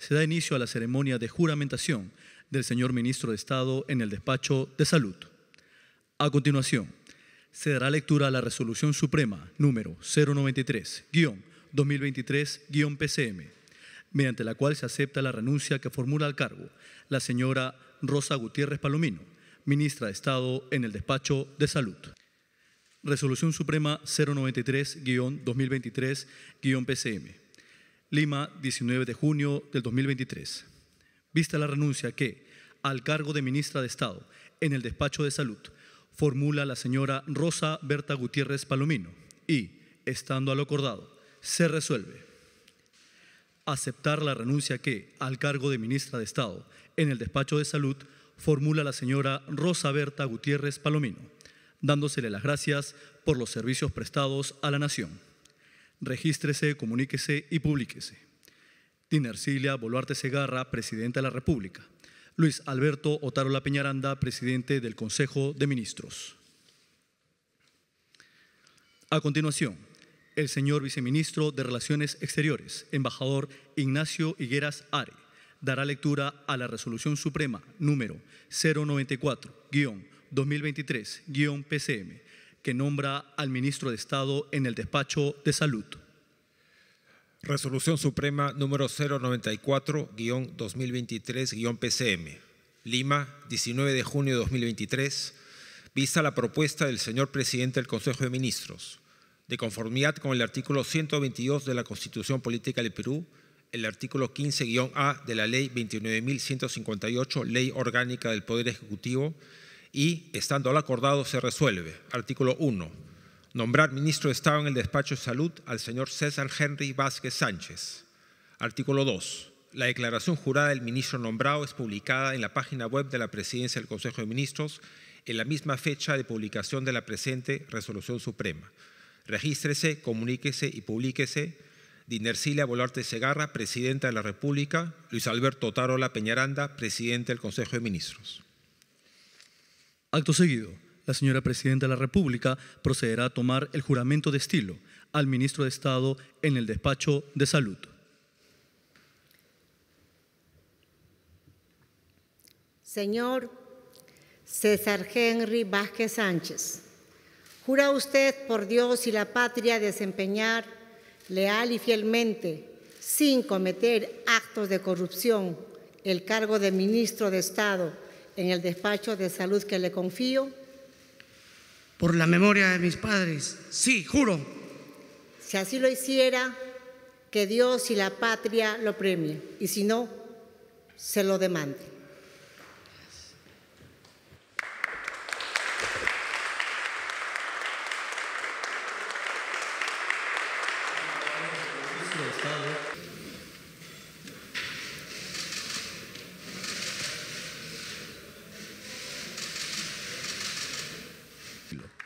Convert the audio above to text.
se da inicio a la ceremonia de juramentación del señor ministro de Estado en el despacho de salud. A continuación, se dará lectura a la resolución suprema número 093-2023-PCM, mediante la cual se acepta la renuncia que formula al cargo la señora Rosa Gutiérrez Palomino, ministra de Estado en el despacho de salud. Resolución Suprema 093-2023-PCM. Lima, 19 de junio del 2023. Vista la renuncia que, al cargo de ministra de Estado en el despacho de salud, formula la señora Rosa Berta Gutiérrez Palomino y, estando a lo acordado, se resuelve aceptar la renuncia que, al cargo de ministra de Estado en el despacho de salud, formula la señora Rosa Berta Gutiérrez Palomino, dándosele las gracias por los servicios prestados a la nación regístrese, comuníquese y públiquese. Tinercilia Boluarte Segarra, Presidenta de la República. Luis Alberto La Peñaranda, Presidente del Consejo de Ministros. A continuación, el señor Viceministro de Relaciones Exteriores, Embajador Ignacio Higueras Are, dará lectura a la Resolución Suprema número 094-2023-PCM que nombra al ministro de Estado en el despacho de salud. Resolución Suprema número 094-2023-PCM. Lima, 19 de junio de 2023. Vista la propuesta del señor presidente del Consejo de Ministros, de conformidad con el artículo 122 de la Constitución Política del Perú, el artículo 15-A de la Ley 29.158, Ley Orgánica del Poder Ejecutivo, y, estando al acordado, se resuelve. Artículo 1. Nombrar ministro de Estado en el despacho de salud al señor César Henry Vázquez Sánchez. Artículo 2. La declaración jurada del ministro nombrado es publicada en la página web de la Presidencia del Consejo de Ministros en la misma fecha de publicación de la presente resolución suprema. Regístrese, comuníquese y publíquese. Dinersilia Volarte Segarra, Presidenta de la República. Luis Alberto Tarola Peñaranda, Presidente del Consejo de Ministros. Acto seguido, la señora Presidenta de la República procederá a tomar el juramento de estilo al Ministro de Estado en el despacho de salud. Señor César Henry Vázquez Sánchez, jura usted por Dios y la patria desempeñar leal y fielmente, sin cometer actos de corrupción, el cargo de ministro de Estado en el despacho de salud que le confío. Por la memoria de mis padres, sí, juro. Si así lo hiciera, que Dios y la patria lo premien, y si no, se lo demande. ছিল